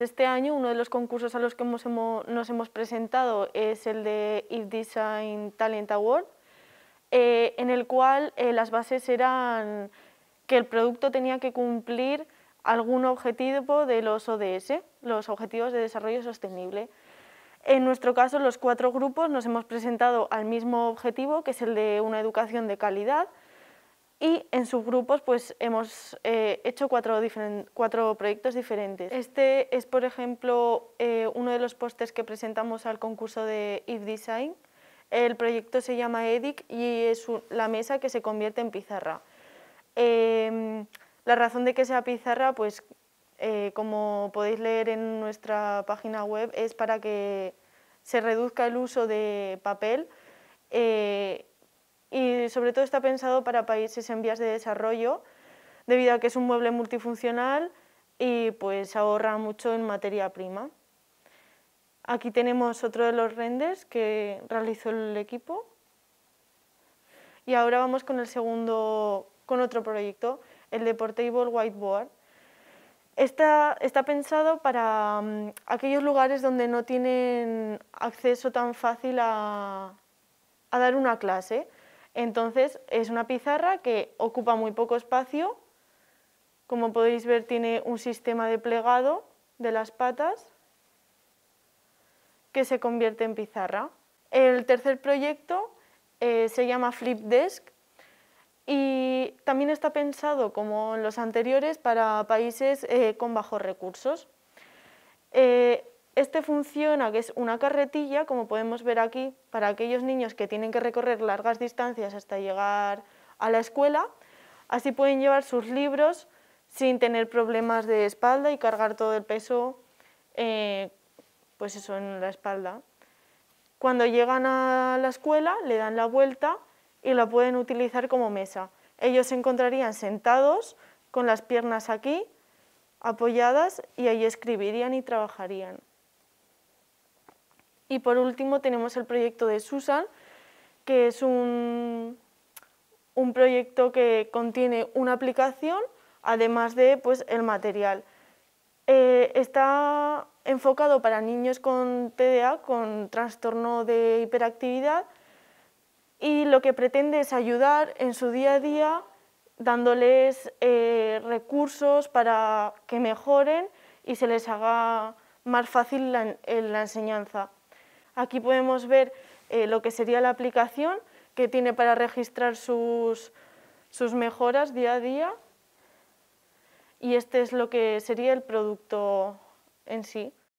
Este año uno de los concursos a los que nos hemos presentado es el de e Design Talent Award, eh, en el cual eh, las bases eran que el producto tenía que cumplir algún objetivo de los ODS, los Objetivos de Desarrollo Sostenible. En nuestro caso, los cuatro grupos nos hemos presentado al mismo objetivo, que es el de una educación de calidad, y en subgrupos pues hemos eh, hecho cuatro, cuatro, proyectos diferentes. Este es, por ejemplo, eh, uno de los pósters que presentamos al concurso de If Design. El proyecto se llama EDIC y es la mesa que se convierte en pizarra. Em, la razón de que sea pizarra, pues eh, como podéis leer en nuestra página web, es para que se reduzca el uso de papel eh, sobre todo está pensado para países en vías de desarrollo, debido a que es un mueble multifuncional y pues, ahorra mucho en materia prima. Aquí tenemos otro de los renders que realizó el equipo. Y ahora vamos con el segundo, con otro proyecto, el Deportable Whiteboard. Está, pensado para mm, aquellos lugares donde no tienen acceso tan fácil a dar una clase. Entonces es una pizarra que ocupa muy poco espacio. Como podéis ver tiene un sistema de plegado de las patas que se convierte en pizarra. El tercer proyecto eh, se llama Flip Desk y también está pensado, como los anteriores, para países eh, con bajos recursos. Eh, este funciona, que es una carretilla, como podemos ver aquí, para aquellos niños que tienen que recorrer largas distancias hasta llegar a la escuela. Así pueden llevar sus libros sin tener problemas de espalda y cargar todo el peso eh, pues eso, en la espalda. Cuando llegan a la escuela le dan la vuelta y la pueden utilizar como mesa. Ellos se encontrarían sentados con las piernas aquí, apoyadas, y ahí escribirían y trabajarían. Y por último tenemos el proyecto de Susan, que es un, un proyecto que contiene una aplicación, además de pues, el material. Eh, está enfocado para niños con TDA, con trastorno de hiperactividad, y lo que pretende es ayudar en su día a día dándoles eh, recursos para que mejoren y se les haga más fácil la enseñanza. Aquí podemos ver eh, lo que sería la aplicación que tiene para registrar sus mejoras día a día y este es lo que sería el producto en sí.